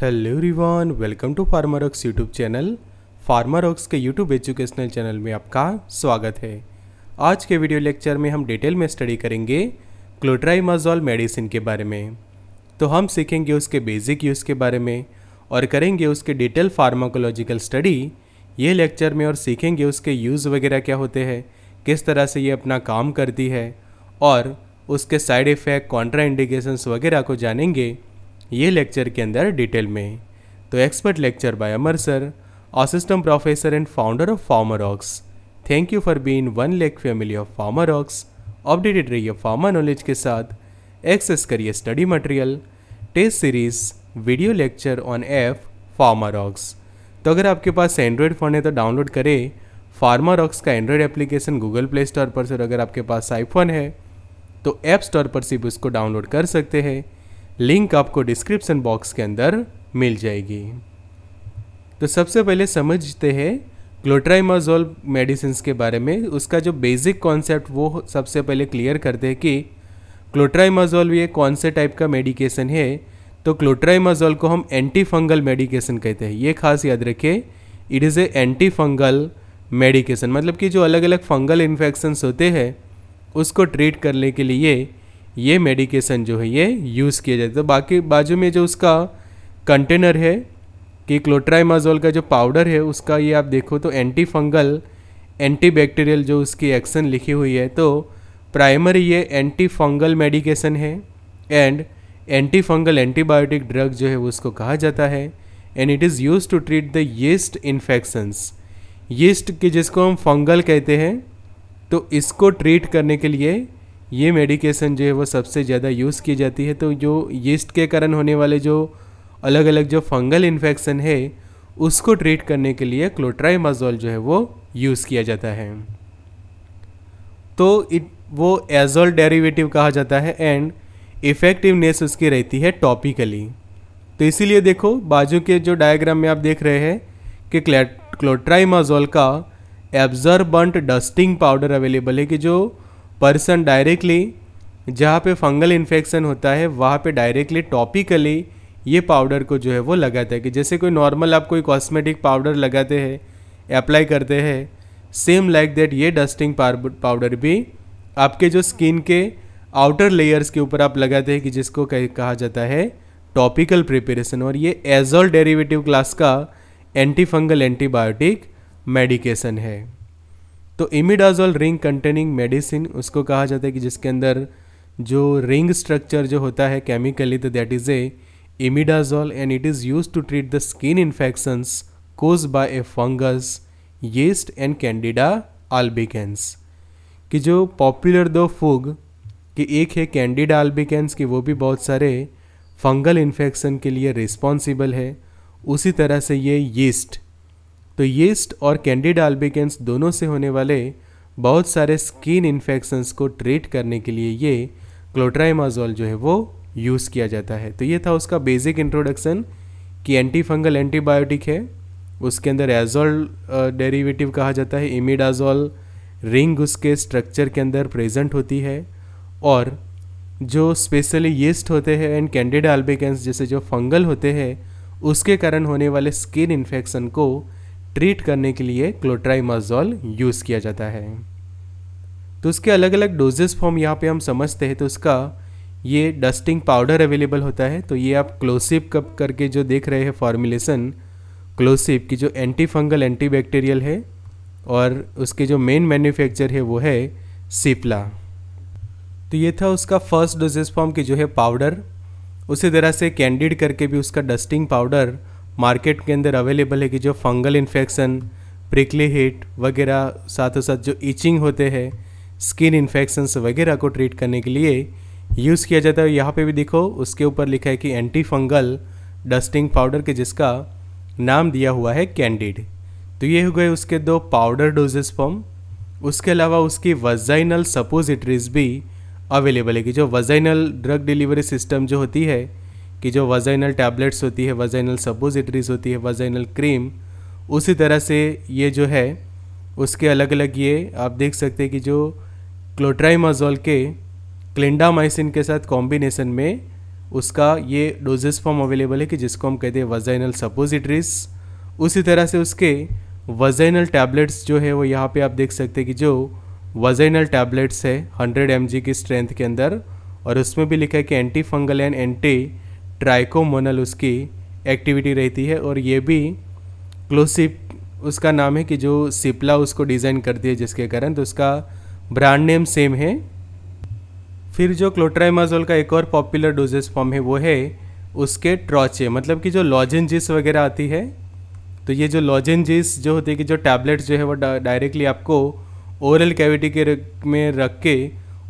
hello everyone welcome to Ox YouTube channel Ox के YouTube educational channel में आपका स्वागत है आज के वीडियो लेक्चर में हम डिटेल में स्टडी करेंगे क्लोट्राइमाजॉल मेडिसिन के बारे में तो हम सीखेंगे उसके बेसिक यूज़ के बारे में और करेंगे उसके डिटेल फार्माकोलॉजिकल स्टडी ये लेक्चर में और सीखेंगे उसके यूज़ वगैरह क्या होते हैं किस तरह से ये अपना काम करती है और उसके साइड इफ़ेक्ट कॉन्ट्रा इंडिकेशंस वगैरह को जानेंगे ये लेक्चर के अंदर डिटेल में तो expert lecture by Amar sir assistant professor and founder of Pharmer Ox thank you for being one lake family of Pharmer Ox updated रहिए फार्मा नॉलेज के साथ एक्सेस करिए study material test series video lecture on F Pharmer Ox तो अगर आपके पास Android phone है तो download करें फार्मर ऑक्स का Android application Google Play Store पर से अगर आपके पास आईफोन है तो ऐप स्टोर पर से भी उसको डाउनलोड कर सकते हैं लिंक आपको डिस्क्रिप्सन बॉक्स के अंदर मिल जाएगी तो सबसे पहले समझते हैं ग्लोट्राइमाजोल मेडिसिन के बारे में उसका जो बेसिक कॉन्सेप्ट वो सबसे पहले क्लियर करते हैं कि क्लोट्राइमाजोल ये कौन से टाइप का मेडिकेशन है तो क्लोट्राइमाजोल को हम एंटी फंगल मेडिकेशन कहते हैं ये खास याद रखिए it is a anti fungal medication मतलब कि जो अलग अलग फंगल इन्फेक्शंस होते हैं उसको ट्रीट करने के लिए ये मेडिकेशन जो है ये यूज़ किया जाता है तो बाकी बाजू में जो उसका कंटेनर है कि क्लोट्राइमाजोल का जो पाउडर है उसका ये आप देखो तो एंटी फंगल एंटी बैक्टीरियल जो उसकी एक्शन लिखी हुई है तो प्राइमरी ये एंटी फंगल मेडिकेशन है and anti fungal antibiotic drug जो है उसको कहा जाता है and it is use to treat the yeast infections yeast के जिसको हम फंगल कहते हैं तो इसको ट्रीट करने के लिए ये मेडिकेशन जो है वो सबसे ज़्यादा यूज़ की जाती है तो जो यीस्ट के कारण होने वाले जो अलग अलग जो फंगल इन्फेक्शन है उसको ट्रीट करने के लिए क्लोट्राइमाजोल जो है वो यूज़ किया जाता है तो इट वो एजोल डेरिवेटिव कहा जाता है एंड इफ़ेक्टिवनेस उसकी रहती है टॉपिकली तो इसीलिए देखो बाजू के जो डायग्राम में आप देख रहे हैं कि क्लोट्राइमाजोल का एब्जर्बंट डस्टिंग पाउडर अवेलेबल है कि जो पर्सन डायरेक्टली जहाँ पे फंगल इन्फेक्शन होता है वहाँ पे डायरेक्टली टॉपिकली ये पाउडर को जो है वो लगाता है कि जैसे कोई नॉर्मल आप कोई कॉस्मेटिक पाउडर लगाते हैं अप्लाई करते हैं सेम लाइक दैट ये डस्टिंग पाउडर भी आपके जो स्किन के आउटर लेयर्स के ऊपर आप लगाते हैं कि जिसको कहा जाता है टॉपिकल प्रिपरेशन और ये एजोल डेरिवेटिव क्लास का एंटी फंगल एंटीबायोटिक मेडिकेशन है तो इमिडाजोल रिंग कंटेनिंग मेडिसिन उसको कहा जाता है कि जिसके अंदर जो रिंग स्ट्रक्चर जो होता है केमिकली तो that is a imidazole and it is use to treat the skin infections caused by a fungus yeast and Candida albicans कि जो पॉपुलर दो फूग कि एक है कैंडिडा आल्बिकेंस कि वो भी बहुत सारे फंगल इन्फेक्शन के लिए रिस्पॉन्सिबल है उसी तरह से ये यीस्ट तो यीस्ट और कैंडिड आल्बिकेंस दोनों से होने वाले बहुत सारे स्किन इन्फेक्शंस को ट्रीट करने के लिए ये क्लोट्राइमाजोल जो है वो यूज़ किया जाता है तो ये था उसका बेसिक इंट्रोडक्शन कि एंटी फंगल एंटीबायोटिक है उसके अंदर एजोल डेरिवेटिव कहा जाता है इमिडाजोल रिंग उसके स्ट्रक्चर के अंदर प्रेजेंट होती है और जो स्पेशली यीस्ट होते हैं एंड कैंडिड आल्बिकेंस जैसे जो फंगल होते हैं उसके कारण होने वाले स्किन इन्फेक्शन को ट्रीट करने के लिए क्लोट्राइमाजोल यूज़ किया जाता है तो उसके अलग अलग डोजेस फॉर्म यहाँ पे हम समझते हैं तो उसका ये डस्टिंग पाउडर अवेलेबल होता है तो ये आप क्लोसिप कप करके जो देख रहे हैं फॉर्मुलेशन क्लोसिप की जो एंटी फंगल एंटी है और उसके जो मेन मैन्युफैक्चर है वो है सिपला तो ये था उसका फर्स्ट डोजेस फॉर्म की जो है पाउडर उसी तरह से कैंडिड करके भी उसका डस्टिंग पाउडर मार्केट के अंदर अवेलेबल है कि जो फंगल इन्फेक्शन प्रिकली हीट वगैरह साथों साथ जो इचिंग होते हैं स्किन इन्फेक्शंस वगैरह को ट्रीट करने के लिए यूज़ किया जाता है यहाँ पे भी देखो उसके ऊपर लिखा है कि एंटी फंगल डस्टिंग पाउडर के जिसका नाम दिया हुआ है कैंडिड तो ये हो गए उसके दो पाउडर डोजेस फॉर्म उसके अलावा उसकी वजाइनल सपोजिटरीज भी अवेलेबल है कि जो वजाइनल ड्रग डिलीवरी सिस्टम जो होती है कि जो वजाइनल टैबलेट्स होती है वजाइनल सपोजिटरीज होती है वजाइनल क्रीम उसी तरह से ये जो है उसके अलग अलग ये आप देख सकते हैं कि जो क्लोट्राइमाजोल के क्लिंडामाइसिन के साथ कॉम्बिनेशन में उसका ये डोजेस फॉर्म अवेलेबल है कि जिसको हम कहते हैं वजाइनल सपोजिटरीज उसी तरह से उसके वजाइनल टैबलेट्स जो है वो यहाँ पे आप देख सकते हैं कि जो वजाइनल टैबलेट्स है 100 एम की स्ट्रेंथ के अंदर और उसमें भी लिखा है कि anti fungal and anti trichomonal उसकी एक्टिविटी रहती है और ये भी क्लोसिप उसका नाम है कि जो सिपला उसको डिज़ाइन करती है जिसके कारण तो उसका ब्रांड नेम सेम है फिर जो क्लोट्राइमाजोल का एक और पॉपुलर डोजेस फॉर्म है वो है उसके ट्रॉचे मतलब कि जो लॉजेंजिस वगैरह आती है तो ये जो लॉजेंजिस जो होती है कि जो टैबलेट्स जो है वो डायरेक्टली आपको ओरल कैविटी के में रख के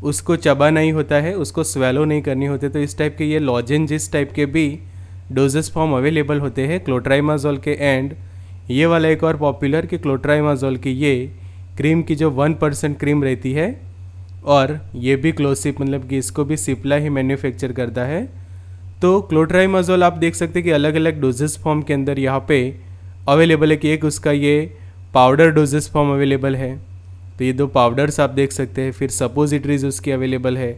उसको चबा नहीं होता है उसको स्वेलो नहीं करनी होती तो इस टाइप के ये लॉजिन जिस टाइप के भी डोजेस फॉर्म अवेलेबल होते हैं क्लोट्राइमाजोल के एंड ये वाला एक और पॉपुलर कि क्लोट्राइमाजोल की ये क्रीम की जो वन परसेंट क्रीम रहती है और ये भी क्लोसिप मतलब कि इसको भी सिप्ला ही मैन्युफैक्चर करता है तो क्लोट्राइमाजोल आप देख सकते हैं कि अलग अलग डोजेस फॉर्म के अंदर यहाँ पे अवेलेबल है कि एक उसका ये पाउडर डोजेस फॉर्म अवेलेबल है तो ये दो पाउडर्स आप देख सकते हैं फिर सपोजिटरीज उसकी अवेलेबल है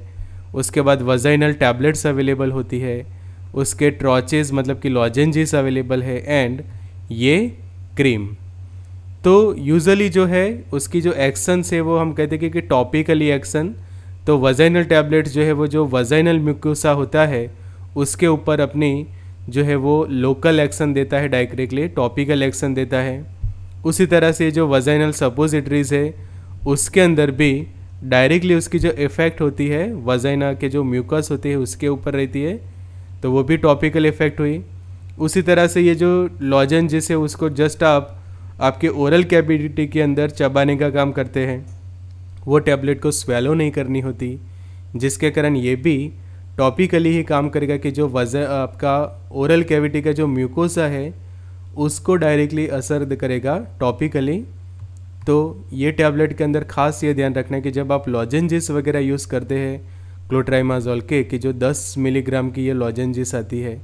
उसके बाद वजाइनल टैबलेट्स अवेलेबल होती है उसके ट्रॉचेज मतलब कि लॉजेंजेस अवेलेबल है एंड ये क्रीम तो यूजली जो है उसकी जो एक्शन है वो हम कहते हैं कि टॉपिकली एक्शन तो वजाइनल टैबलेट्स जो है वो जो वजाइनल म्यूक्यूसा होता है उसके ऊपर अपनी जो है वो लोकल एक्शन देता है डायरेक्टली टॉपिकल एक्शन देता है उसी तरह से जो वजाइनल सपोजिटरीज है उसके अंदर भी डायरेक्टली उसकी जो इफ़ेक्ट होती है वजाइना के जो म्यूकस होती है उसके ऊपर रहती है तो वो भी टॉपिकल इफ़ेक्ट हुई उसी तरह से ये जो लॉजन जिस है उसको जस्ट आप आपके ओरल कैविटी के अंदर चबाने का काम करते हैं वो टैबलेट को स्वेलो नहीं करनी होती जिसके कारण ये भी टॉपिकली ही काम करेगा कि जो वजह आपका ओरल कैविटी का जो म्यूकोसा है उसको डायरेक्टली असर करेगा टॉपिकली तो ये टैबलेट के अंदर खास ये ध्यान रखना है कि जब आप लॉजेंजिस वगैरह यूज़ करते हैं क्लोट्राइमाजोल के कि जो 10 मिलीग्राम की ये लॉजेंजिस आती है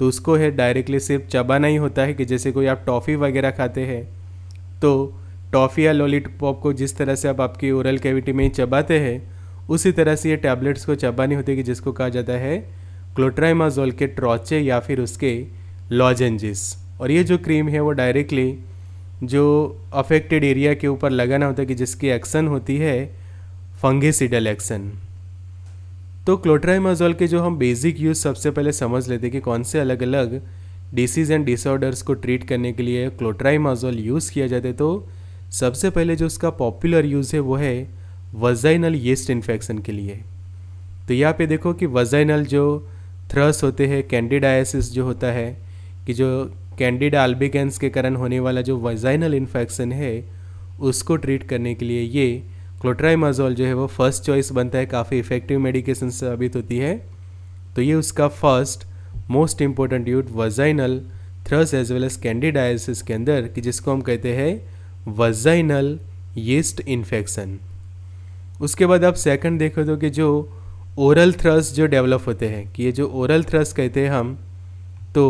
तो उसको है डायरेक्टली सिर्फ चबाना ही होता है कि जैसे कोई आप टॉफ़ी वगैरह खाते हैं तो टॉफ़ी या लॉलीपॉप को जिस तरह से आप आपकी ओरल कैविटी में ही चबाते हैं उसी तरह से ये टैबलेट्स को चबानी होती है कि जिसको कहा जाता है क्लोट्राइमाजोल के ट्रॉचे या फिर उसके लॉजेंजिस और ये जो क्रीम है वो डायरेक्टली जो अफेक्टेड एरिया के ऊपर लगाना होता है कि जिसकी एक्शन होती है फंगेसिडल एक्शन तो क्लोट्राइमाजोल के जो हम बेसिक यूज़ सबसे पहले समझ लेते हैं कि कौन से अलग अलग डिसीज एंड डिसऑर्डर्स को ट्रीट करने के लिए क्लोट्राइमाजोल यूज़ किया जाता है तो सबसे पहले जो उसका पॉपुलर यूज़ है वो है वजाइनल येस्ट इन्फेक्शन के लिए तो यहाँ पे देखो कि वजाइनल जो थ्रस होते हैं कैंडिडाइसिस जो होता है कि जो कैंडिड एल्बिगेंस के कारण होने वाला जो वजाइनल इन्फेक्शन है उसको ट्रीट करने के लिए ये क्लोट्राइमाजोल जो है वो फर्स्ट चॉइस बनता है काफ़ी इफेक्टिव मेडिकेशन साबित होती है तो ये उसका first most important use vaginal thrush as well as candidiasis के अंदर कि जिसको हम कहते हैं वजाइनल यीस्ट इन्फेक्शन उसके बाद आप सेकंड देखो तो कि जो ओरल थ्रस जो डेवलप होते हैं कि ये जो ओरल थ्रस कहते हैं हम तो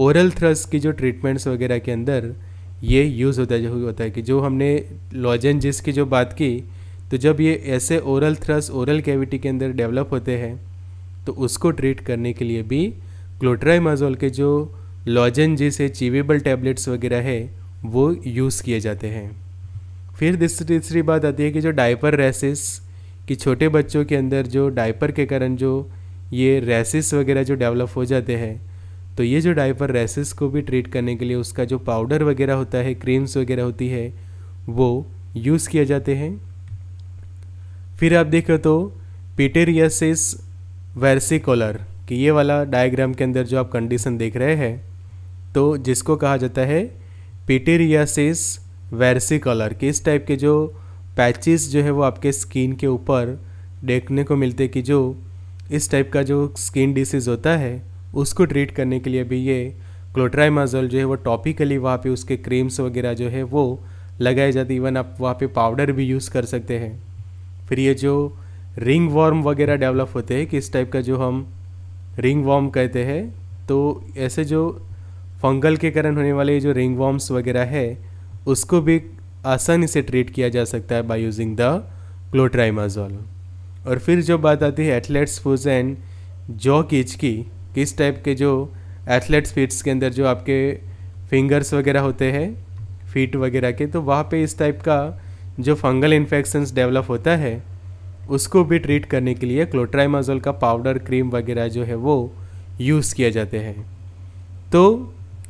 ओरल थ्रस्ट की जो ट्रीटमेंट्स वगैरह के अंदर ये यूज़ होता है जो होता है कि जो हमने लॉजेंजिस की जो बात की तो जब ये ऐसे ओरल थ्रस ओरल कैविटी के अंदर डेवलप होते हैं तो उसको ट्रीट करने के लिए भी क्लोट्राइमाजोल के जो लॉजेंजिस है चीवेबल टैबलेट्स वगैरह है वो यूज़ किए जाते हैं फिर तीसरी बात आती है कि जो डायपर रेसिस कि छोटे बच्चों के अंदर जो डाइपर के कारण जो ये रेसिस वगैरह जो डेवलप हो जाते हैं तो ये जो डाइपर रेसिस को भी ट्रीट करने के लिए उसका जो पाउडर वगैरह होता है क्रीम्स वगैरह होती है वो यूज़ किए जाते हैं फिर आप देखो तो पीटेरियासिस वैरसिकोलर कि ये वाला डायग्राम के अंदर जो आप कंडीशन देख रहे हैं तो जिसको कहा जाता है पीटेरियासिस वैरसिकोलर कि इस टाइप के जो पैचेस जो है वो आपके स्किन के ऊपर देखने को मिलते कि जो इस टाइप का जो स्किन डिसीज़ होता है उसको ट्रीट करने के लिए भी ये क्लोट्राइमाजोल जो है वो टॉपिकली वहाँ पे उसके क्रीम्स वगैरह जो है वो लगाए जाते इवन आप वहाँ पे पाउडर भी यूज़ कर सकते हैं फिर ये जो रिंग वॉर्म वगैरह डेवलप होते हैं किस टाइप का जो हम रिंग वॉर्म कहते हैं तो ऐसे जो फंगल के कारण होने वाले जो रिंग वॉर्म्स वगैरह है उसको भी आसानी से ट्रीट किया जा सकता है बाय यूजिंग द क्लोट्राइमाजोल और फिर जो बात आती है एथलेट्स फूज एंड जॉ कीच की किस टाइप के जो एथलेट्स फीट्स के अंदर जो आपके फिंगर्स वगैरह होते हैं फीट वगैरह के तो वहाँ पे इस टाइप का जो फंगल इन्फेक्शंस डेवलप होता है उसको भी ट्रीट करने के लिए क्लोट्राइमाजोल का पाउडर क्रीम वगैरह जो है वो यूज़ किया जाते हैं तो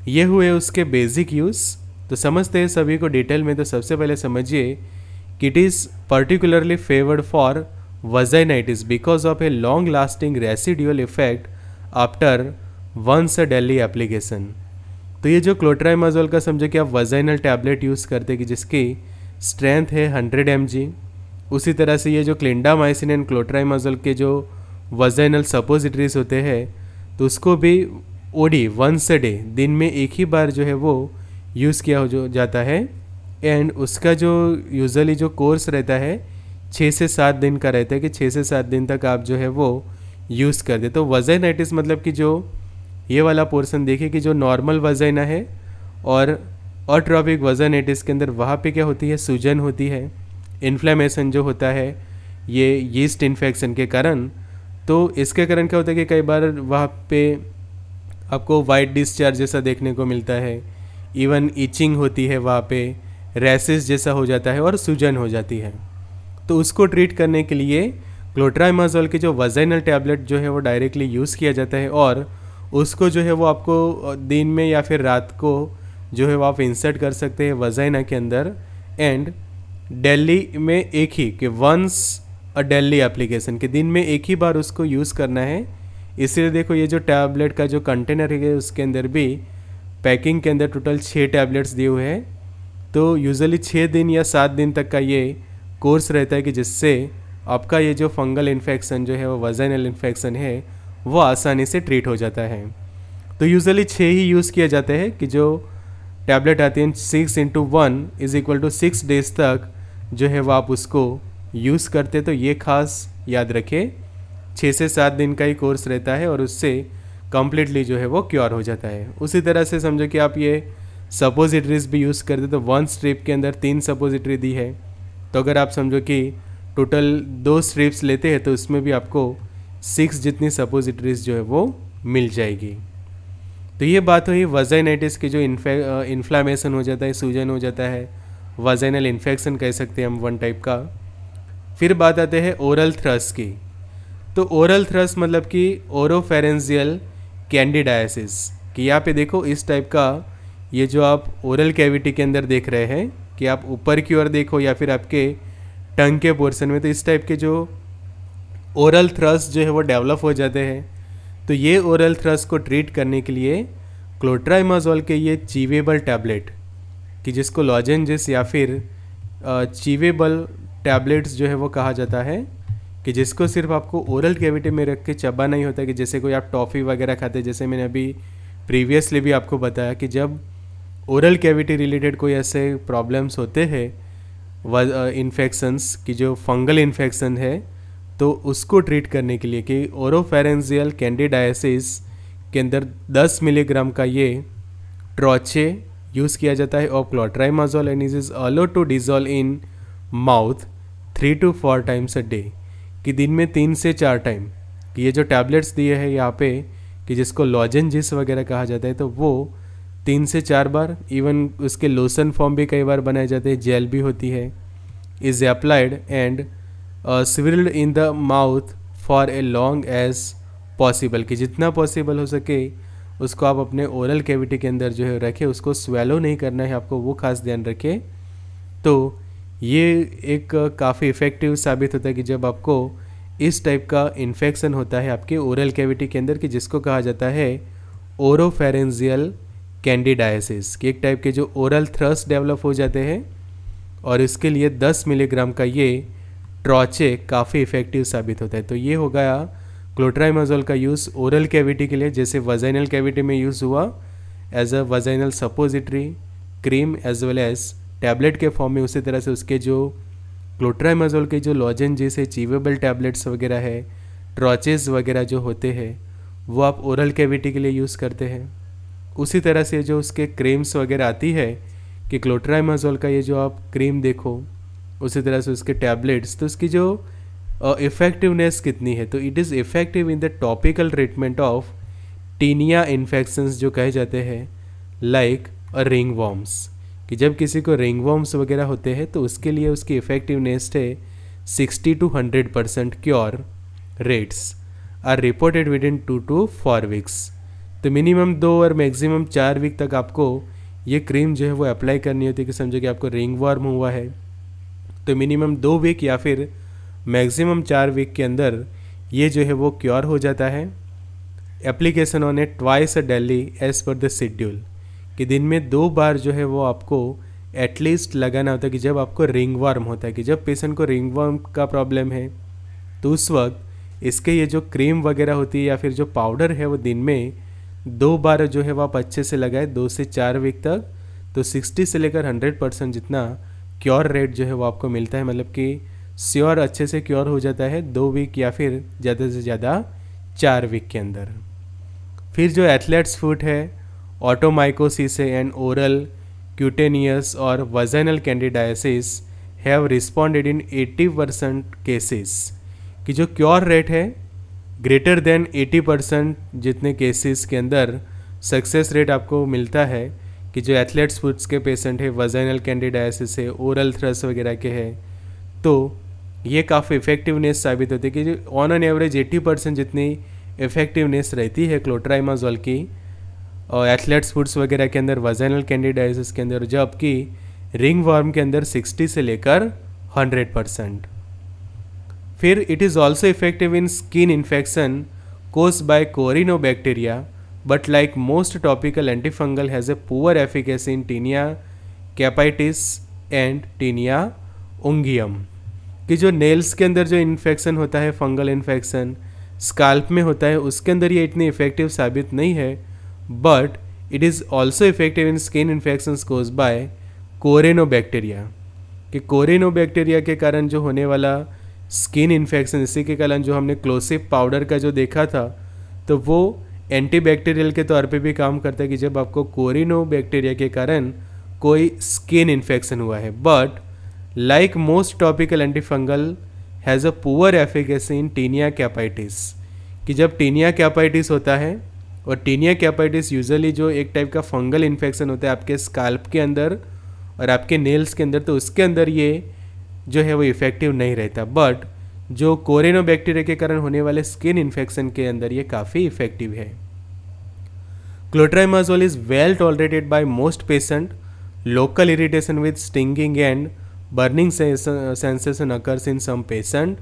ये हुए उसके बेसिक यूज़ तो समझते हैं सभी को डिटेल में तो सबसे पहले समझिए कि it is particularly favoured for vaginitis because of a long lasting residual effect after once a daily application तो ये जो क्लोट्राइमाजोल का समझो कि आप वजाइनल टैबलेट यूज़ करते कि जिसकी स्ट्रेंथ है हंड्रेड एम उसी तरह से ये जो क्लिंडामाइसिन एंड क्लोट्राइमाजोल के जो वजाइनल सपोजिटरीज होते हैं तो उसको भी ओडी वंस अ डे दिन में एक ही बार जो है वो यूज़ किया हो जो जाता है एंड उसका जो यूज़ली जो कोर्स रहता है छः से सात दिन का रहता है कि छः से सात दिन तक आप जो है वो यूज़ कर दे तो वजैनाइटिस मतलब कि जो ये वाला पोर्सन देखे कि जो नॉर्मल वजैना है और ऑट्रॉपिक वजनाइटिस के अंदर वहाँ पे क्या होती है सूजन होती है इन्फ्लेमेशन जो होता है ये यीस्ट इन्फेक्शन के कारण तो इसके कारण क्या होता है कि कई बार वहाँ पे आपको वाइट डिस्चार्ज जैसा देखने को मिलता है इवन इचिंग होती है वहाँ पे रैसेस जैसा हो जाता है और सूजन हो जाती है तो उसको ट्रीट करने के लिए क्लोट्राइमाजोल के जो वजाइनल टैबलेट जो है वो डायरेक्टली यूज़ किया जाता है और उसको जो है वो आपको दिन में या फिर रात को जो है वो आप इंसर्ट कर सकते हैं वजाइना के अंदर एंड डेली में एक ही कि वंस अ डेली एप्लीकेशन के दिन में एक ही बार उसको यूज़ करना है इसलिए देखो ये जो टैबलेट का जो कंटेनर है उसके अंदर भी पैकिंग के अंदर टोटल छः टैबलेट्स दिए हुए हैं तो यूज़ली छः दिन या सात दिन तक का ये कोर्स रहता है कि जिससे आपका ये जो फंगल इन्फेक्शन जो है वो वजाइनल इन्फेक्शन है वो आसानी से ट्रीट हो जाता है तो यूज़ली छः ही यूज़ किया जाता है कि जो टैबलेट आती है six into one is equal to six days तक जो है वो आप उसको यूज़ करते तो ये खास याद रखें छः से सात दिन का ही कोर्स रहता है और उससे कम्प्लीटली जो है वो क्योर हो जाता है उसी तरह से समझो कि आप ये सपोजिटरीज भी यूज़ करते तो वन स्ट्रिप के अंदर तीन सपोजिटरी दी है तो अगर आप समझो कि टोटल दो स्ट्रिप्स लेते हैं तो उसमें भी आपको सिक्स जितनी सपोजिटरीज जो है वो मिल जाएगी तो ये बात हुई वजाइनाइटिस की जो इन्फ्लामेशन हो जाता है सूजन हो जाता है वजाइनल इन्फेक्शन कह सकते हैं हम वन टाइप का फिर बात आते हैं ओरल थ्रस की तो ओरल थ्रस मतलब कि ओरोफेरेंजियल कैंडिडाइसिस कि यहाँ पे देखो इस टाइप का ये जो आप ओरल कैविटी के अंदर देख रहे हैं कि आप ऊपर की ओर देखो या फिर आपके टंग के पोर्सन में तो इस टाइप के जो ओरल थ्रस्ट जो है वो डेवलप हो जाते हैं तो ये ओरल थ्रस्ट को ट्रीट करने के लिए क्लोट्राइमाजोल के ये चीवेबल टैबलेट कि जिसको लॉजेंजिस या फिर चीवेबल टैबलेट्स जो है वो कहा जाता है कि जिसको सिर्फ आपको ओरल कैविटी में रख के चबा नहीं होता कि जैसे कोई आप टॉफ़ी वगैरह खाते जैसे मैंने अभी प्रीवियसली भी आपको बताया कि जब ओरल कैविटी रिलेटेड कोई ऐसे प्रॉब्लम्स होते हैं इन्फेक्शंस की जो फंगल इन्फेक्शन है तो उसको ट्रीट करने के लिए कि ओरोफेरेंजियल कैंडिडाइसिस के अंदर 10 मिलीग्राम का ये ट्रॉचे यूज़ किया जाता है of clotrimazole and is is allowed to dissolve in mouth three to four times a day कि दिन में तीन से चार टाइम कि ये जो टैबलेट्स दिए हैं यहाँ पे कि जिसको लॉजेंजिस वगैरह कहा जाता है तो वो तीन से चार बार इवन उसके लोसन फॉर्म भी कई बार बनाए जाते हैं जेल भी होती है is applied and swilled in the mouth for a long as possible कि जितना पॉसिबल हो सके उसको आप अपने ओरल कैविटी के अंदर जो है रखें उसको स्वेलो नहीं करना है आपको वो खास ध्यान रखें तो ये एक काफ़ी इफ़ेक्टिव साबित होता है कि जब आपको इस टाइप का इन्फेक्शन होता है आपके ओरल कैविटी के अंदर कि जिसको कहा जाता है ओरोफेरेंजियल कैंडिडाइसिस एक टाइप के जो ओरल थ्रस्ट डेवलप हो जाते हैं और इसके लिए 10 मिलीग्राम का ये ट्रॉचे काफ़ी इफेक्टिव साबित होता है तो ये हो गया क्लोट्राइमाजोल का यूज़ ओरल कैविटी के लिए जैसे वजाइनल कैविटी में यूज़ हुआ as a vaginal suppository cream as well as tablet के फॉर्म में उसी तरह से उसके जो क्लोट्राइमाजोल के जो लॉजन जैसे चीवेबल टैबलेट्स वगैरह है ट्रॉचेज वगैरह जो होते हैं वो आप ओरल कैविटी के लिए यूज़ करते हैं उसी तरह से जो उसके क्रीम्स वगैरह आती है कि क्लोट्राइमाजोल का ये जो आप क्रीम देखो उसी तरह से उसके टैबलेट्स तो उसकी जो इफ़ेक्टिवनेस uh, कितनी है तो it is effective in the topical treatment of tinea infections जो कहे जाते हैं लाइक अ रिंग वॉम्स कि जब किसी को रिंग वॉम्स वगैरह होते हैं तो उसके लिए उसकी इफ़ेक्टिवनेस है sixty to hundred percent cure rates are reported within two to four weeks तो मिनिमम दो और मैक्सिमम चार वीक तक आपको ये क्रीम जो है वो अप्लाई करनी होती है कि समझो कि आपको रिंग वार्म हुआ है तो मिनिमम दो वीक या फिर मैक्सिमम चार वीक के अंदर ये जो है वो क्योर हो जाता है application on a twice a daily as per the schedule कि दिन में दो बार जो है वो आपको एटलीस्ट लगाना होता है कि जब आपको रिंग वार्म होता है कि जब पेशेंट को रिंग वार्म का प्रॉब्लम है तो उस वक्त इसके ये जो क्रीम वगैरह होती है या फिर जो पाउडर है वो दिन में दो बार जो है वो आप अच्छे से लगाए दो से चार वीक तक तो 60 से लेकर 100 परसेंट जितना क्योर रेट जो है वो आपको मिलता है मतलब कि श्योर अच्छे से क्योर हो जाता है दो वीक या फिर ज़्यादा से ज़्यादा चार वीक के अंदर फिर जो एथलेट्स फूट है ऑटोमाइकोसिस एंड ओरल क्यूटेनियस और vaginal candidiasis have responded in 80 percent cases कि जो क्योर रेट है ग्रेटर देन 80 परसेंट जितने केसेस के अंदर सक्सेस रेट आपको मिलता है कि जो एथलेट्स फूड्स के पेशेंट है वजाइनल कैंडिडाइसिस है ओरल थ्रस वगैरह के हैं तो ये काफ़ी इफेक्टिवनेस साबित होती है कि ऑन एन एवरेज 80 परसेंट जितनी इफेक्टिवनेस रहती है क्लोट्राइमाजोल की और एथलेट्स फूड्स वगैरह के अंदर वजाइनल कैंडिडाइसिस के अंदर जबकि रिंग वार्म के अंदर 60 से लेकर 100 परसेंट फिर it is also effective in skin infection caused by corynebacteria but like most topical antifungal has a poor efficacy in tinea capitis and tinea unguium कि जो नेल्स के अंदर जो इन्फेक्शन होता है फंगल इन्फेक्शन स्काल्प में होता है उसके अंदर ये इतनी इफेक्टिव साबित नहीं है but it is also effective in skin infection caused by corynebacteria कि कोरेनो बैक्टीरिया के कारण जो होने वाला स्किन इन्फेक्शन इसी के कारण जो हमने क्लोसिव पाउडर का जो देखा था तो वो एंटीबैक्टीरियल के तौर पे भी काम करता है कि जब आपको कोरिनो बैक्टीरिया के कारण कोई स्किन इन्फेक्शन हुआ है but like most topical antifungal has a poor efficacy in tinea capitis कि जब टीनिया कैपाइटिस होता है और टीनिया कैपाइटिस यूजली जो एक टाइप का फंगल इन्फेक्शन होता है आपके स्काल्प के अंदर और आपके नेल्स के अंदर तो उसके अंदर ये जो है वो इफ़ेक्टिव नहीं रहता बट जो कोरेनो बैक्टीरिया के कारण होने वाले स्किन इन्फेक्शन के अंदर ये काफ़ी इफ़ेक्टिव है clotrimazole is well tolerated by most patient local irritation with stinging and burning sensation occurs in some patient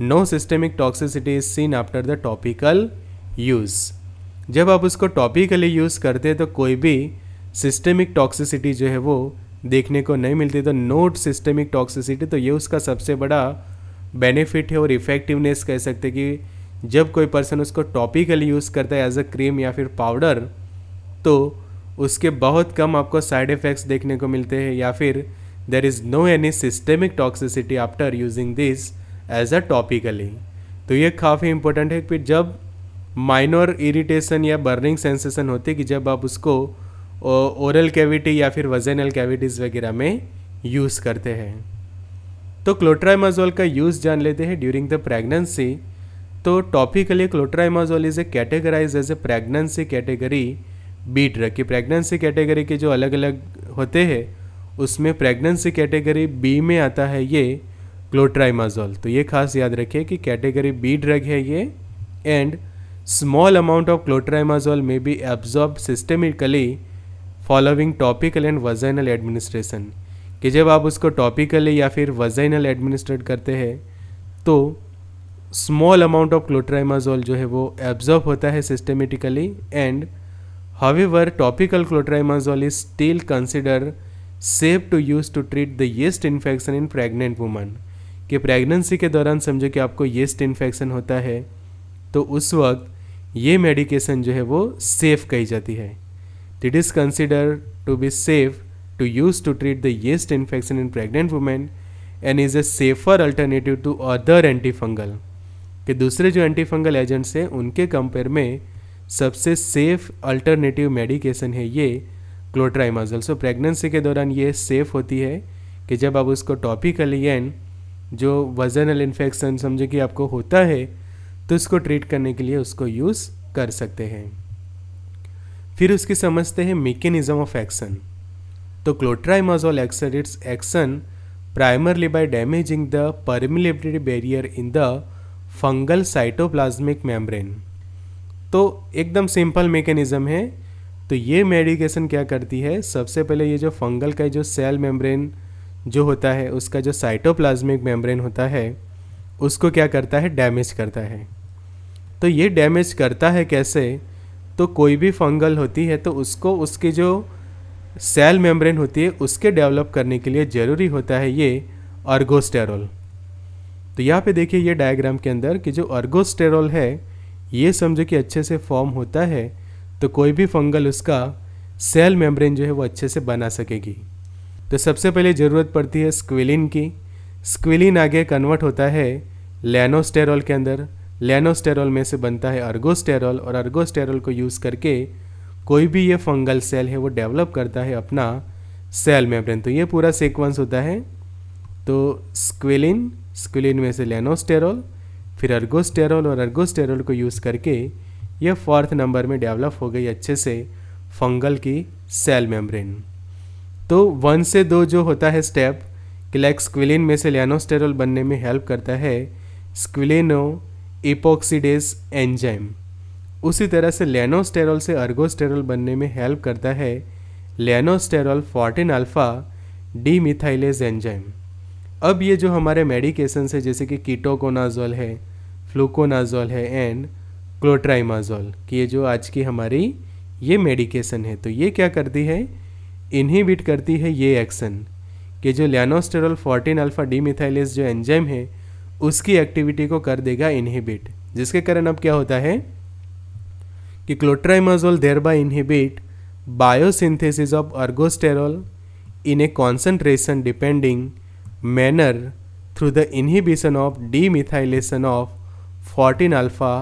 no systemic toxicity is seen after the topical use जब आप उसको टॉपिकली यूज़ करते हैं तो कोई भी सिस्टेमिक टॉक्सिसिटी जो है वो देखने को नहीं मिलती तो नोट सिस्टमिक टॉक्सिसिटी तो ये उसका सबसे बड़ा बेनिफिट है और इफ़ेक्टिवनेस कह सकते कि जब कोई पर्सन उसको टॉपिकली यूज़ करता है एज अ क्रीम या फिर पाउडर तो उसके बहुत कम आपको साइड इफ़ेक्ट्स देखने को मिलते हैं या फिर there is no any systemic toxicity after using this as a topically तो ये काफ़ी इंपॉर्टेंट है कि जब माइनर इरिटेशन या बर्निंग सेंसेशन होती है कि जब आप उसको ओरल कैविटी या फिर वजेनल कैविटीज़ वगैरह में यूज़ करते हैं तो क्लोट्राइमाजोल का यूज़ जान लेते हैं ड्यूरिंग द प्रेगनेंसी तो topically clotrimazole is a categorize as a pregnancy category B drug की प्रेगनेंसी कैटेगरी के जो अलग अलग होते हैं उसमें प्रेगनेंसी कैटेगरी बी में आता है ये क्लोट्राइमाजोल तो ये खास याद रखिए कि कैटेगरी बी ड्रग है ये and small amount of clotrimazole may be absorb systemically following topical and vaginal administration कि जब आप उसको टॉपिकली या फिर वजाइनल एडमिनिस्ट्रेट करते हैं तो स्मॉल अमाउंट ऑफ क्लोट्राइमाजोल जो है वो एब्जॉर्ब होता है systematically and however topical clotrimazole is still consider safe to use to treat the yeast infection in pregnant woman कि प्रेगनेंसी के दौरान समझो कि आपको येस्ट इन्फेक्शन होता है तो उस वक्त ये मेडिकेशन जो है वो सेफ़ कही जाती है It is considered to be safe to use to treat the yeast infection in pregnant women and is a safer alternative to other antifungal कि दूसरे जो एंटीफंगल एजेंट्स हैं उनके कंपेयर में सबसे सेफ अल्टरनेटिव मेडिकेशन है ये क्लोट्राइमाजल सो प्रेगनेंसी के दौरान ये सेफ होती है कि जब आप उसको टॉपिकली एंड जो वजनल इन्फेक्शन समझो कि आपको होता है तो उसको ट्रीट करने के लिए उसको यूज़ कर सकते हैं फिर उसकी समझते हैं मेकेनिज्म ऑफ एक्शन तो clotrimazole it's action primarily by damaging the permeability barrier in the fungal cytoplasmic membrane तो एकदम सिंपल मेकेनिज़्म है तो ये मेडिकेशन क्या करती है सबसे पहले ये जो फंगल का जो सेल मेम्ब्रेन जो होता है उसका जो साइटोप्लाज्मिक मेम्ब्रेन होता है उसको क्या करता है डैमेज करता है तो ये डैमेज करता है कैसे तो कोई भी फंगल होती है तो उसको उसकी जो सेल मेम्ब्रेन होती है उसके डेवलप करने के लिए ज़रूरी होता है ये अर्गोस्टेरोल तो यहाँ पे देखिए ये डायग्राम के अंदर कि जो अर्गोस्टेरोल है ये समझो कि अच्छे से फॉर्म होता है तो कोई भी फंगल उसका सेल मेम्ब्रेन जो है वो अच्छे से बना सकेगी तो सबसे पहले ज़रूरत पड़ती है स्क्विलिन की स्क्विलिन आगे कन्वर्ट होता है लेनोस्टेरोल के अंदर लेनोस्टेरॉल में से बनता है अर्गोस्टेरॉल और अर्गोस्टेरॉल को यूज़ करके कोई भी ये फंगल सेल है वो डेवलप करता है अपना सेल मेम्ब्रेन तो ये पूरा सीक्वेंस होता है तो स्क्विलिन स्क्विलिन में से लेनोस्टेरॉल फिर अर्गोस्टेरॉल और अर्गोस्टेरॉल को यूज़ करके ये फोर्थ नंबर में डेवलप हो गई अच्छे से फंगल की सेल मेम्ब्रेन तो वन से दो जो होता है स्टेप स्क्विलिन में से लेनोस्टेरॉल बनने में हेल्प करता है स्क्विलिनो एपोक्सीडेज एंजाइम उसी तरह से लेनोस्टेरॉल से अर्गोस्टेरॉल बनने में हेल्प करता है lanosterol fourteen alpha demethylase enzyme अब ये जो हमारे मेडिकेशन है जैसे कि कीटोकोनाजोल है फ्लूकोनाजोल है एंड क्लोट्राइमाजोल कि ये जो आज की हमारी ये मेडिकेशन है तो ये क्या करती है इनहिबिट करती है ये एक्शन कि जो lanosterol fourteen alpha demethylase जो एंजाइम है उसकी एक्टिविटी को कर देगा इनहिबिट जिसके कारण अब क्या होता है कि clotrimazole there by inhibit biosynthesis of ergosterol in a concentration depending manner through the inhibition of methylation of fourteen alpha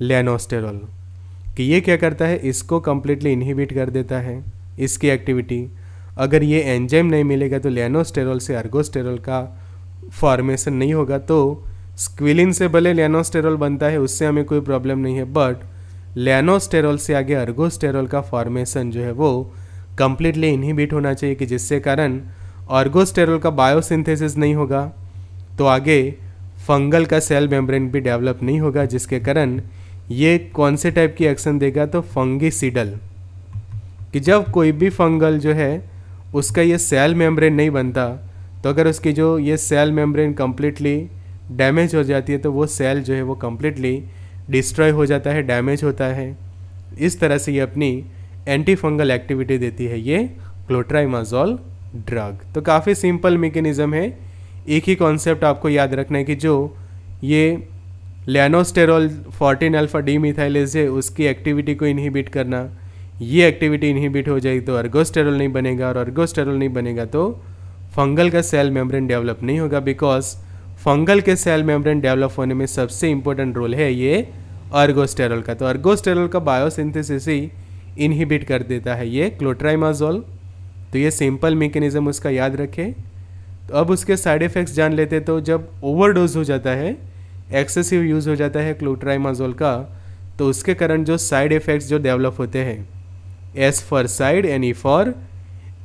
lanosterol कि ये क्या करता है इसको कम्प्लीटली इनहिबिट कर देता है इसकी एक्टिविटी अगर ये एंजाइम नहीं मिलेगा तो लेनोस्टेरॉल से अर्गोस्टेरॉल का फॉर्मेशन नहीं होगा तो स्क्विलिन से भले लेनोस्टेरॉल बनता है उससे हमें कोई प्रॉब्लम नहीं है बट लेनोस्टेरॉल से आगे अर्गोस्टेरॉल का फॉर्मेशन जो है वो कम्प्लीटली इनहिबिट होना चाहिए कि जिससे कारण ऑर्गोस्टेरॉल का बायोसिंथेसिस नहीं होगा तो आगे फंगल का सेल मेम्ब्रेन भी डेवलप नहीं होगा जिसके कारण ये कौन से टाइप की एक्शन देगा तो फंगिसिडल कि जब कोई भी फंगल जो है उसका ये सेल मेम्ब्रेन नहीं बनता तो अगर उसकी जो ये सेल मेम्ब्रेन कम्प्लीटली डैमेज हो जाती है तो वो सेल जो है वो कम्प्लीटली डिस्ट्रॉय हो जाता है डैमेज होता है इस तरह से ये अपनी एंटी फंगल एक्टिविटी देती है ये क्लोट्राइमाजोल ड्रग तो काफ़ी सिंपल मेकेनिज़्म है एक ही कॉन्सेप्ट आपको याद रखना है कि जो ये लेनोस्टेरॉल 14 अल्फा डी मिथाइलेज है उसकी एक्टिविटी को इनहिबिट करना ये एक्टिविटी इनहिबिट हो जाएगी तो अर्गोस्टेरॉल नहीं बनेगा और अर्गोस्टेरॉल नहीं बनेगा तो फंगल का सेल मेम्ब्रेन डेवलप नहीं होगा बिकॉज फंगल के सेल मेम्ब्रेन डेवलप होने में सबसे इंपॉर्टेंट रोल है ये अर्गोस्टेरॉल का तो अर्गोस्टेरॉल का बायोसिंथेसिस ही इनहिबिट कर देता है ये क्लोट्राइमाजोल तो ये सिंपल मेकेनिज़्म उसका याद रखें तो अब उसके साइड इफ़ेक्ट्स जान लेते तो जब ओवरडोज हो जाता है एक्सेसिव यूज़ हो जाता है क्लोट्राइमाजोल का तो उसके कारण जो साइड इफ़ेक्ट्स जो डेवलप होते हैं S for side N E for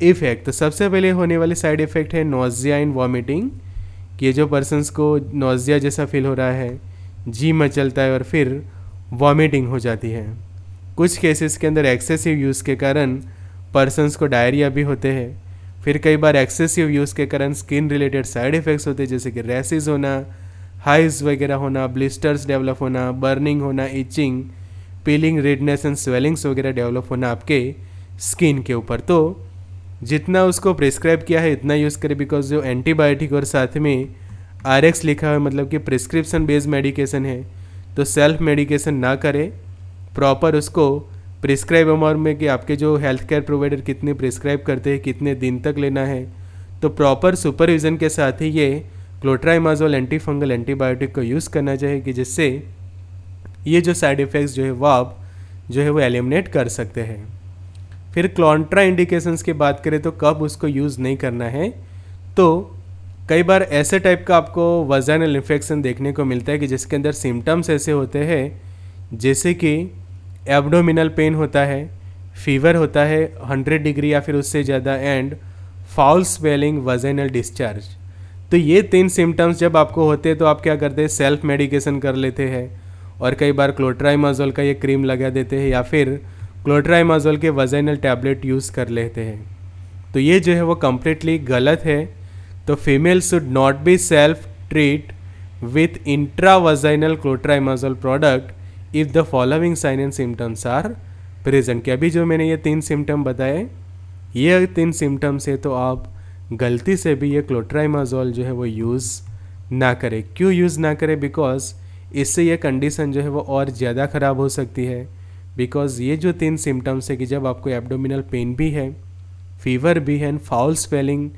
effect तो सबसे पहले होने वाले साइड इफ़ेक्ट है नोज़िया इन वॉमिटिंग ये जो पर्सनस को नोज़िया जैसा फील हो रहा है जी मचलता है और फिर वॉमिटिंग हो जाती है कुछ केसेस के अंदर एक्सेसिव यूज़ के कारण पर्सनस को डायरिया भी होते हैं फिर कई बार एक्सेसिव यूज़ के कारण स्किन रिलेटेड साइड इफ़ेक्ट्स होते हैं जैसे कि रैसेज होना हाइज वगैरह होना ब्लिस्टर्स डेवलप होना बर्निंग होना itching peeling redness and swellings वगैरह डेवलप होना आपके स्किन के ऊपर तो जितना उसको प्रिस्क्राइब किया है इतना यूज़ करें बिकॉज जो एंटीबायोटिक और साथ में आर एक्स लिखा है मतलब कि प्रिस्क्रिप्शन बेस्ड मेडिकेशन है तो सेल्फ मेडिकेशन ना करें प्रॉपर उसको प्रिस्क्राइब अमाउंट में कि आपके जो हेल्थ केयर प्रोवाइडर कितने प्रिस्क्राइब करते हैं कितने दिन तक लेना है तो प्रॉपर सुपरविज़न के साथ ही ये क्लोट्राइमाजोल एंटीफंगल एंटीबायोटिक को यूज़ करना चाहिए कि जिससे ये जो साइड इफ़ेक्ट्स जो है वो आप जो है वो एलिमिनेट कर सकते हैं फिर क्लॉन्ट्रा इंडिकेशंस की बात करें तो कब उसको यूज़ नहीं करना है तो कई बार ऐसे टाइप का आपको वजाइनल इन्फेक्शन देखने को मिलता है कि जिसके अंदर सिम्टम्स ऐसे होते हैं जैसे कि एब्डोमिनल पेन होता है फीवर होता है 100 डिग्री या फिर उससे ज़्यादा and foul swelling vaginal discharge तो ये तीन सिम्टम्स जब आपको होते हैं तो आप क्या करते हैं सेल्फ मेडिकेशन कर लेते हैं और कई बार क्लोट्राइमाजोल का ये क्रीम लगा देते हैं या फिर क्लोट्राइमाजोल के वजाइनल टैबलेट यूज़ कर लेते हैं तो ये जो है वो कम्प्लीटली गलत है तो female should not be self treat with intravaginal clotrimazole product if the following sign and symptoms are present क्या अभी जो मैंने ये तीन सिम्टम बताए ये तीन सिम्टम्स है तो आप गलती से भी ये क्लोट्राइमाजोल जो है वो यूज़ ना करें क्यों यूज़ ना करें बिकॉज इससे ये कंडीशन जो है वो और ज़्यादा ख़राब हो सकती है बिकॉज ये जो तीन सिम्टम्स है कि जब आपको एब्डोमिनल पेन भी है फीवर भी है and foul spelling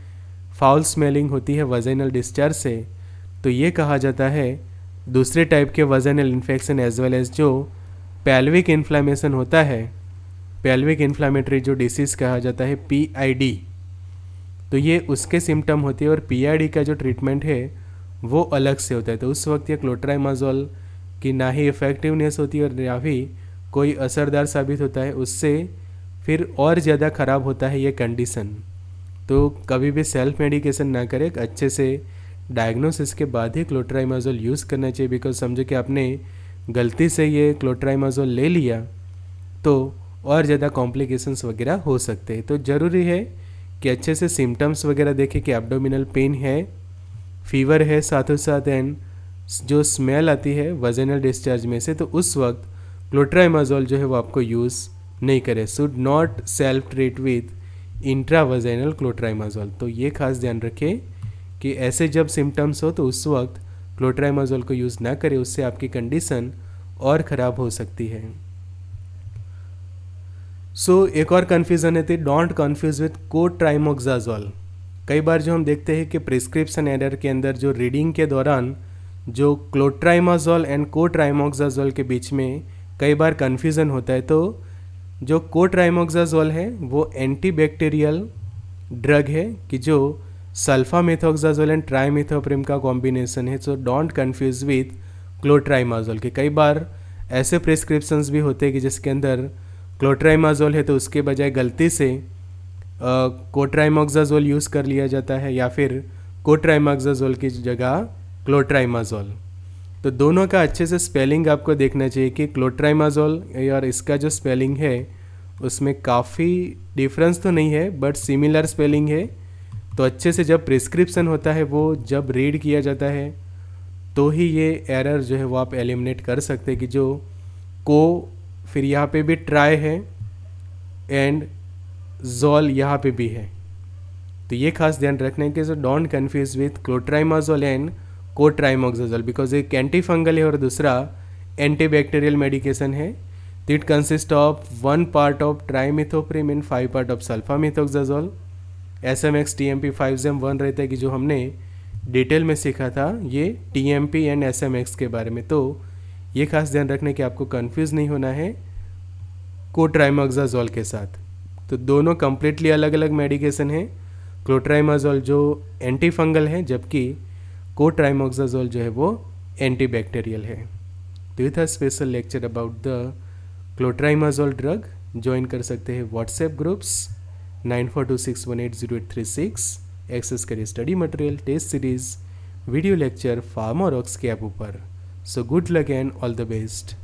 foul smelling होती है वजनल डिस्चार्ज से तो ये कहा जाता है दूसरे टाइप के vaginal infection as well as जो पैल्विक इन्फ्लामेशन होता है पैल्विक इन्फ्लामेटरी जो डिसीज़ कहा जाता है पी तो ये उसके सिम्टम होते हैं और पी का जो ट्रीटमेंट है वो अलग से होता है तो उस वक्त ये क्लोट्राइमाजोल की ना ही इफ़ेक्टिवनेस होती है और ना भी कोई असरदार साबित होता है उससे फिर और ज़्यादा ख़राब होता है ये कंडीशन तो कभी भी सेल्फ मेडिकेशन ना करें अच्छे से डायग्नोसिस के बाद ही क्लोट्राइमाजोल यूज़ करना चाहिए बिकॉज समझो कि आपने गलती से ये क्लोट्राइमाजोल ले लिया तो और ज़्यादा कॉम्प्लिकेशंस वगैरह हो सकते हैं तो ज़रूरी है कि अच्छे से सिम्टम्स वगैरह देखें कि एब्डोमिनल पेन है फीवर है साथों साथ एंड जो स्मेल आती है वजनल डिस्चार्ज में से तो उस वक्त क्लोट्राइमाजोल जो है वो आपको यूज़ नहीं करें should not self treat with intravaginal clotrimazole तो ये खास ध्यान रखें कि ऐसे जब सिम्टम्स हो तो उस वक्त क्लोट्राइमाजोल को यूज़ ना करें उससे आपकी कंडीशन और ख़राब हो सकती है सो so, एक और कन्फ्यूज़न है थी डोंट कन्फ्यूज़ विथ को ट्राइमोक्जाजोल कई बार जो हम देखते हैं कि प्रिस्क्रिप्शन एडर के अंदर जो रीडिंग के दौरान जो क्लोट्राइमाजोल एंड कोट्राइमोक्जाजोल के बीच में कई बार कन्फ्यूज़न होता है तो जो कोट्राइमोक्साजोल है वो एंटीबैक्टीरियल ड्रग है कि जो मेथोक्साजोल एंड ट्राईमेथोप्रिम का कॉम्बिनेशन है so don't confuse with clotrimazole के कई बार ऐसे प्रिस्क्रिप्शंस भी होते हैं कि जिसके अंदर क्लोट्राइमाजोल है तो उसके बजाय गलती से कोट्राइमोक्साजोल यूज़ कर लिया जाता है या फिर कोट्राइमोक्साजोल की जगह क्लोट्राइमाजोल तो दोनों का अच्छे से स्पेलिंग आपको देखना चाहिए कि क्लोट्राइमाजोल और इसका जो स्पेलिंग है उसमें काफ़ी डिफरेंस तो नहीं है बट सिमिलर स्पेलिंग है तो अच्छे से जब प्रिस्क्रिप्सन होता है वो जब रीड किया जाता है तो ही ये एरर जो है वो आप एलिमिनेट कर सकते कि जो को फिर यहाँ पे भी ट्राई है एंड जोल यहाँ पे भी है तो ये खास ध्यान रखना है कि जो don't confuse with clotrimazole and cotrimoxazole because एक एंटीफंगल है और दूसरा एंटीबैक्टीरियल मेडिकेशन है तो it consist of one part of trimethoprim and five part of sulfamethoxazole S M X T M P five जेम वन रहता है कि जो हमने डिटेल में सीखा था ये T M P and S M X के बारे में तो ये खास ध्यान रखना कि आपको कन्फ्यूज़ नहीं होना है कोट्राइमोक्साजोल के साथ तो दोनों कंप्लीटली अलग अलग मेडिकेशन है क्लोट्राइमाजोल जो एंटी फंगल है जबकि कोट्राइमोक्साजोल जो है वो एंटी है तो ये था special lecture about the clotrimazole drug join कर सकते हैं WhatsApp groups nine four two six one eight zero eight three six access करिए study material test series video lecture Pharmorox के ऐप ऊपर so good luck and all the best